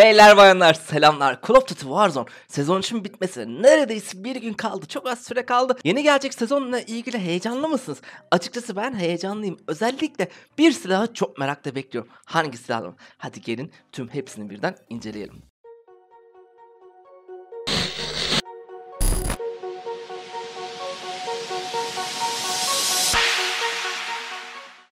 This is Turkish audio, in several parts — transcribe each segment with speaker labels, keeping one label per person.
Speaker 1: Beyler bayanlar selamlar. Call of Duty Warzone sezon için bitmesi neredeyse bir gün kaldı. Çok az süre kaldı. Yeni gelecek sezonla ilgili heyecanlı mısınız? Açıkçası ben heyecanlıyım. Özellikle bir silahı çok merakla bekliyorum. Hangi silah? Hadi gelin tüm hepsini birden inceleyelim.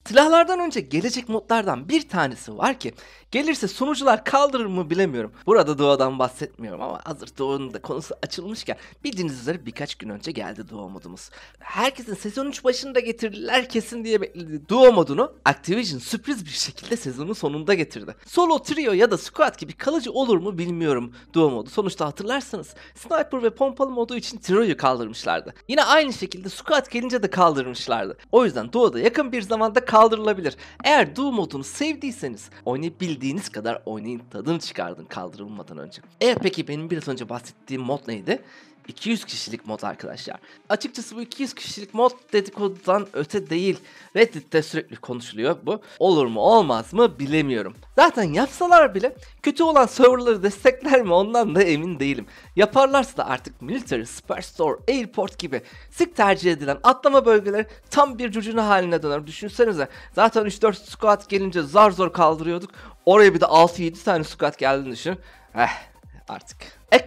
Speaker 1: Silahlardan önce gelecek modlardan bir tanesi var ki gelirse sunucular kaldırır mı bilemiyorum. Burada doğadan bahsetmiyorum ama hazır Doğu'nun da konusu açılmışken bildiğiniz üzere birkaç gün önce geldi Doğu modumuz. Herkesin sezon 3 başında getirdiler kesin diye beklediği Doğu modunu Activision sürpriz bir şekilde sezonun sonunda getirdi. Solo, trio ya da squad gibi kalıcı olur mu bilmiyorum Doğu modu. Sonuçta hatırlarsanız sniper ve pompalı modu için trio'yu kaldırmışlardı. Yine aynı şekilde squad gelince de kaldırmışlardı. O yüzden Doğu'da yakın bir zamanda kaldırmışlardı kaldırılabilir. Eğer Doom modunu sevdiyseniz oynayabildiğiniz kadar oynayın tadını çıkardın kaldırılmadan önce. Evet peki benim biraz önce bahsettiğim mod neydi? 200 kişilik mod arkadaşlar. Açıkçası bu 200 kişilik mod dedikodudan öte değil. Reddit'te sürekli konuşuluyor bu. Olur mu olmaz mı bilemiyorum. Zaten yapsalar bile kötü olan serverları destekler mi ondan da emin değilim. Yaparlarsa da artık Military, Superstore, Airport gibi sık tercih edilen atlama bölgeleri tam bir cücüne haline döner. Düşünsenize zaten 3-4 squat gelince zar zor kaldırıyorduk. Oraya bir de 6-7 tane squat geldiğini düşün. Eh artık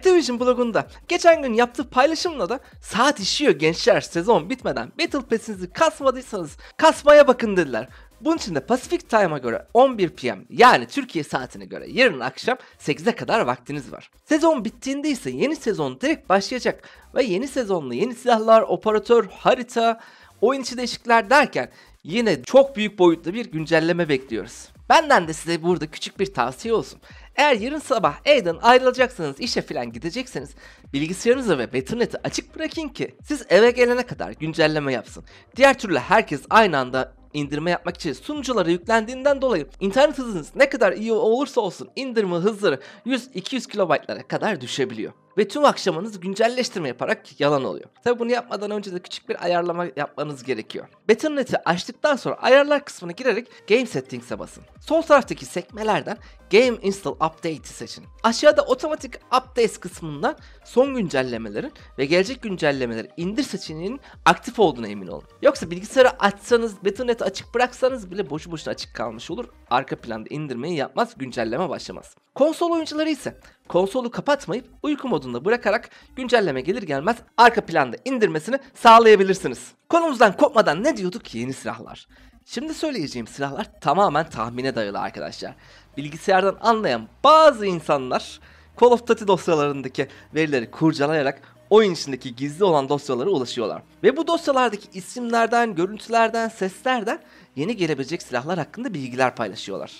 Speaker 1: Activision blogunda geçen gün yaptığı paylaşımla da saat işiyor gençler sezon bitmeden Battle Pass'inizi kasmadıysanız kasmaya bakın dediler. Bunun için de Pacific Time'a göre 11 PM yani Türkiye saatine göre yarın akşam 8'e kadar vaktiniz var. Sezon bittiğinde ise yeni sezon direkt başlayacak ve yeni sezonla yeni silahlar, operatör, harita, oyun içi değişiklikler derken yine çok büyük boyutlu bir güncelleme bekliyoruz. Benden de size burada küçük bir tavsiye olsun. Eğer yarın sabah evden ayrılacaksanız, işe falan gidecekseniz bilgisayarınızı ve Battle.net'i açık bırakın ki siz eve gelene kadar güncelleme yapsın. Diğer türlü herkes aynı anda indirme yapmak için sunuculara yüklendiğinden dolayı internet hızınız ne kadar iyi olursa olsun indirme hızları 100-200 kilobaytlara kadar düşebiliyor ve tüm akşamınız güncelleştirme yaparak yalan oluyor. Tabi bunu yapmadan önce de küçük bir ayarlama yapmanız gerekiyor. Battle.net'i açtıktan sonra ayarlar kısmına girerek Game Settings'e basın. Sol taraftaki sekmelerden Game Install Update'i seçin. Aşağıda otomatik updates kısmından son güncellemelerin ve gelecek güncellemeleri indir seçeneğinin aktif olduğuna emin olun. Yoksa bilgisayarı açsanız, Battle.net'i açık bıraksanız bile boşu boşuna açık kalmış olur. Arka planda indirmeyi yapmaz, güncelleme başlamaz. Konsol oyuncuları ise konsolu kapatmayıp uyku modunda bırakarak güncelleme gelir gelmez arka planda indirmesini sağlayabilirsiniz. Konumuzdan kopmadan ne diyorduk yeni silahlar. Şimdi söyleyeceğim silahlar tamamen tahmine dayalı arkadaşlar. Bilgisayardan anlayan bazı insanlar Call of Duty dosyalarındaki verileri kurcalayarak oyun içindeki gizli olan dosyalara ulaşıyorlar. Ve bu dosyalardaki isimlerden, görüntülerden, seslerden yeni gelebilecek silahlar hakkında bilgiler paylaşıyorlar.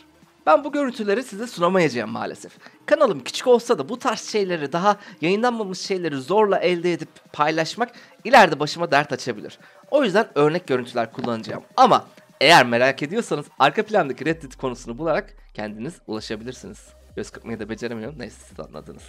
Speaker 1: Ben bu görüntüleri size sunamayacağım maalesef. Kanalım küçük olsa da bu tarz şeyleri daha yayınlanmamış şeyleri zorla elde edip paylaşmak ileride başıma dert açabilir. O yüzden örnek görüntüler kullanacağım. Ama eğer merak ediyorsanız arka plandaki Reddit konusunu bularak kendiniz ulaşabilirsiniz. Göz kırpmayı da beceremiyorum. Neyse siz anladınız.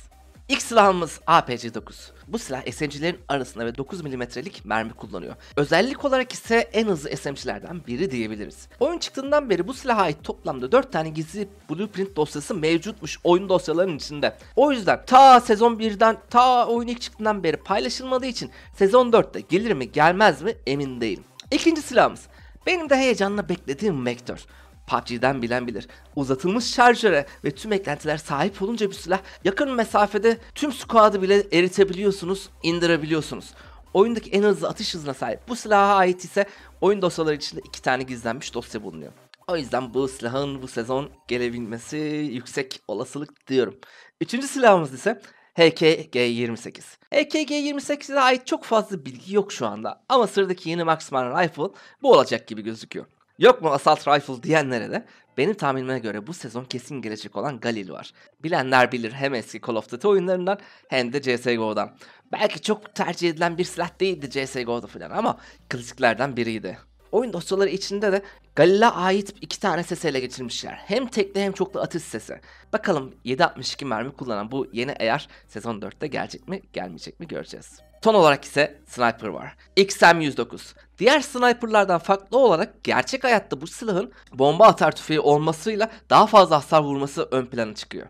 Speaker 1: İlk silahımız APC-9. Bu silah SMG'lerin arasında ve 9 milimetrelik mermi kullanıyor. Özellik olarak ise en hızlı SMG'lerden biri diyebiliriz. Oyun çıktığından beri bu silaha ait toplamda 4 tane gizli blueprint dosyası mevcutmuş oyun dosyalarının içinde. O yüzden ta sezon 1'den ta oyun ilk çıktığından beri paylaşılmadığı için sezon 4'te gelir mi gelmez mi emin değilim. İkinci silahımız benim de heyecanla beklediğim vektör. PUBG'den bilen bilir. Uzatılmış şarjöre ve tüm eklentiler sahip olunca bir silah yakın mesafede tüm squad'ı bile eritebiliyorsunuz, indirebiliyorsunuz. Oyundaki en hızlı atış hızına sahip bu silaha ait ise oyun dosyaları içinde iki tane gizlenmiş dosya bulunuyor. O yüzden bu silahın bu sezon gelebilmesi yüksek olasılık diyorum. Üçüncü silahımız ise HKG-28. HKG-28'e ait çok fazla bilgi yok şu anda ama sıradaki yeni Maxman Rifle bu olacak gibi gözüküyor. Yok mu Assault Rifle diyenlere de benim tahminime göre bu sezon kesin gelecek olan Galil var. Bilenler bilir hem eski Call of Duty oyunlarından hem de CSGO'dan. Belki çok tercih edilen bir silah değildi CSGO'da falan ama klasiklerden biriydi. Oyun dosyaları içinde de Galil'e ait iki tane ses ele geçirmişler. Hem tekli hem çoklu atış sesi. Bakalım 7.62 mermi kullanan bu yeni eğer sezon 4'te gelecek mi gelmeyecek mi göreceğiz. Son olarak ise sniper var. XM109. Diğer sniperlardan farklı olarak gerçek hayatta bu silahın bomba atar tüfeği olmasıyla daha fazla hasar vurması ön plana çıkıyor.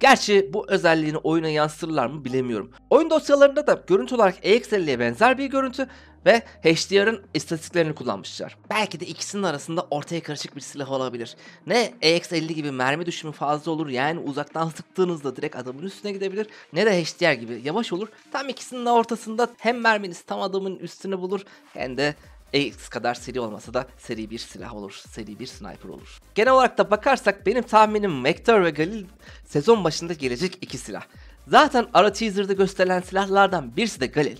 Speaker 1: Gerçi bu özelliğini oyuna yansıtırlar mı bilemiyorum. Oyun dosyalarında da görüntü olarak EXL'ye benzer bir görüntü ve HDR'ın istatistiklerini kullanmışlar. Belki de ikisinin arasında ortaya karışık bir silah olabilir. Ne EX-50 gibi mermi düşümü fazla olur yani uzaktan sıktığınızda direkt adamın üstüne gidebilir ne de HDR gibi yavaş olur. Tam ikisinin ortasında hem merminiz tam adamın üstüne bulur hem de AX kadar seri olmasa da seri bir silah olur, seri bir sniper olur. Genel olarak da bakarsak benim tahminim Vector ve Galil sezon başında gelecek iki silah. Zaten ara teaser'da gösterilen silahlardan birisi de Galil.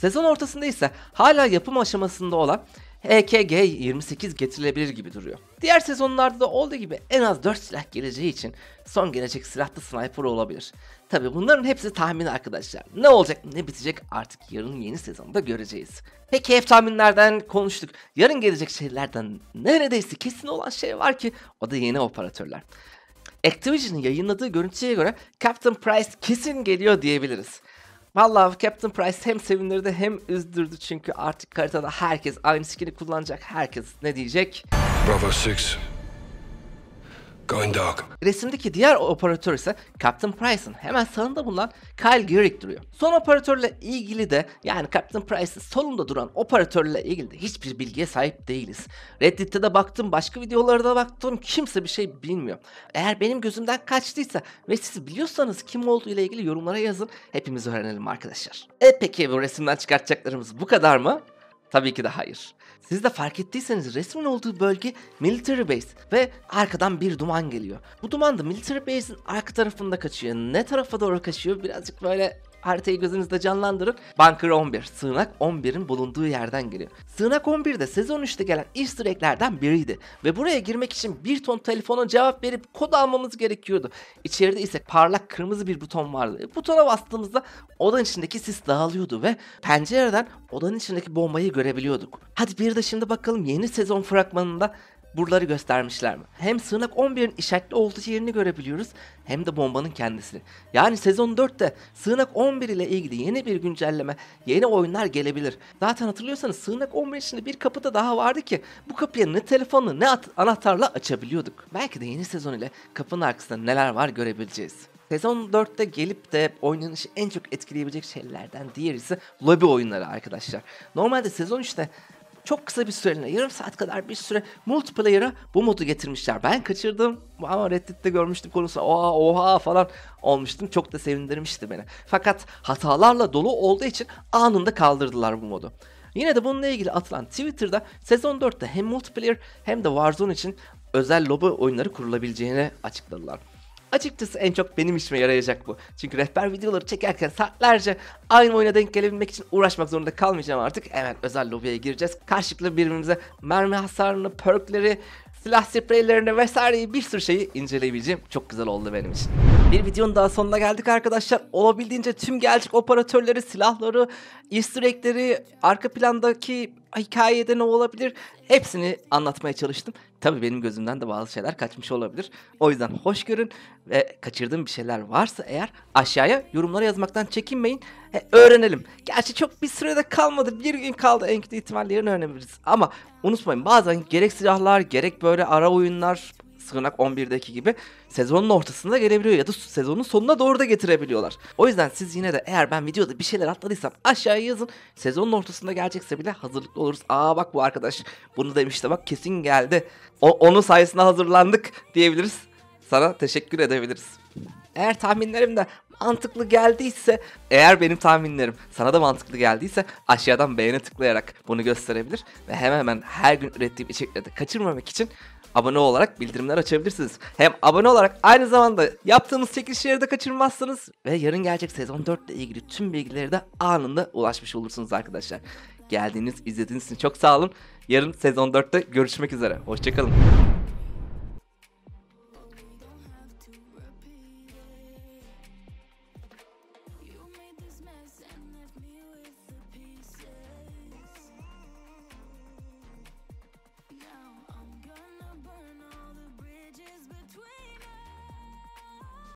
Speaker 1: Sezon ortasında ise hala yapım aşamasında olan EKG 28 getirilebilir gibi duruyor. Diğer sezonlarda da olduğu gibi en az 4 silah geleceği için son gelecek silah da sniper olabilir. Tabi bunların hepsi tahmin arkadaşlar. Ne olacak ne bitecek artık yarın yeni sezonda göreceğiz. Peki hep tahminlerden konuştuk. Yarın gelecek şeylerden neredeyse kesin olan şey var ki o da yeni operatörler. Activision'ın yayınladığı görüntüye göre Captain Price kesin geliyor diyebiliriz. Vallahi Captain Price hem sevindirdi hem üzdürdü çünkü artık karitada herkes aynı skin'i kullanacak. Herkes ne diyecek? Bravo 6 Going dog. Resimdeki diğer operatör ise Captain Price'ın hemen sağında bulunan Kyle Gehrig duruyor. Son operatörle ilgili de yani Captain Price'ın solunda duran operatörle ilgili de hiçbir bilgiye sahip değiliz. Reddit'te de baktım, başka videolara da baktım. Kimse bir şey bilmiyor. Eğer benim gözümden kaçtıysa ve siz biliyorsanız kim olduğu ile ilgili yorumlara yazın. Hepimiz öğrenelim arkadaşlar. E peki bu resimden çıkartacaklarımız bu kadar mı? Tabii ki de hayır. Siz de fark ettiyseniz resmin olduğu bölge military base ve arkadan bir duman geliyor. Bu duman da military base'in arka tarafında kaçıyor. Ne tarafa doğru kaçıyor birazcık böyle haritayı gözünüzde canlandırın. Bunker 11, sığınak 11'in bulunduğu yerden geliyor. Sığınak 11 de sezon 3'te gelen easter egg'lerden biriydi. Ve buraya girmek için bir ton telefonun cevap verip kod almamız gerekiyordu. İçeride ise parlak kırmızı bir buton vardı. E, butona bastığımızda odanın içindeki sis dağılıyordu ve pencereden odanın içindeki bombayı görebiliyorduk. Hadi bir de şimdi bakalım yeni sezon fragmanında buraları göstermişler mi? Hem sığınak 11'in işaretli olduğu yerini görebiliyoruz hem de bombanın kendisini. Yani sezon 4'te sığınak 11 ile ilgili yeni bir güncelleme, yeni oyunlar gelebilir. Zaten hatırlıyorsanız sığınak 11 içinde bir kapıda daha vardı ki bu kapıya ne telefonla ne anahtarla açabiliyorduk. Belki de yeni sezon ile kapının arkasında neler var görebileceğiz. Sezon 4'te gelip de oynanışı en çok etkileyebilecek şeylerden diğerisi lobby oyunları arkadaşlar. Normalde sezon 3'te çok kısa bir süreliğine yarım saat kadar bir süre multiplayer'a bu modu getirmişler. Ben kaçırdım ama Reddit'te görmüştüm konusu Oha oha falan olmuştum. Çok da sevindirmişti beni. Fakat hatalarla dolu olduğu için anında kaldırdılar bu modu. Yine de bununla ilgili atılan Twitter'da sezon 4'te hem multiplayer hem de Warzone için özel lobi oyunları kurulabileceğini açıkladılar. Açıkçası en çok benim işime yarayacak bu. Çünkü rehber videoları çekerken saatlerce aynı oyuna denk gelebilmek için uğraşmak zorunda kalmayacağım artık. Hemen özel lobiye gireceğiz. Karşılıklı birbirimize mermi hasarını, perkleri, silah spreylerini vesaireyi bir sürü şeyi inceleyebileceğim. Çok güzel oldu benim için. Bir videonun daha sonuna geldik arkadaşlar. Olabildiğince tüm gelecek operatörleri, silahları, easter arka plandaki hikayede ne olabilir? Hepsini anlatmaya çalıştım. Tabii benim gözümden de bazı şeyler kaçmış olabilir. O yüzden hoş görün ve kaçırdığım bir şeyler varsa eğer aşağıya yorumlara yazmaktan çekinmeyin. He, öğrenelim. Gerçi çok bir sürede kalmadı. Bir gün kaldı en kötü ihtimallerini öğrenebiliriz. Ama unutmayın bazen gerek silahlar gerek böyle ara oyunlar sığınak 11'deki gibi sezonun ortasında gelebiliyor ya da sezonun sonuna doğru da getirebiliyorlar. O yüzden siz yine de eğer ben videoda bir şeyler atladıysam aşağıya yazın. Sezonun ortasında gelecekse bile hazırlıklı oluruz. Aa bak bu arkadaş bunu demişti bak kesin geldi. O, onun sayesinde hazırlandık diyebiliriz. Sana teşekkür edebiliriz. Eğer tahminlerim de mantıklı geldiyse, eğer benim tahminlerim sana da mantıklı geldiyse aşağıdan beğene tıklayarak bunu gösterebilir ve hemen hemen her gün ürettiğim içerikleri de kaçırmamak için abone olarak bildirimler açabilirsiniz. Hem abone olarak aynı zamanda yaptığımız çekilişleri de kaçırmazsınız ve yarın gelecek sezon 4 ile ilgili tüm bilgileri de anında ulaşmış olursunuz arkadaşlar. Geldiğiniz, izlediğiniz için çok sağ olun. Yarın sezon 4'te görüşmek üzere. Hoşçakalın.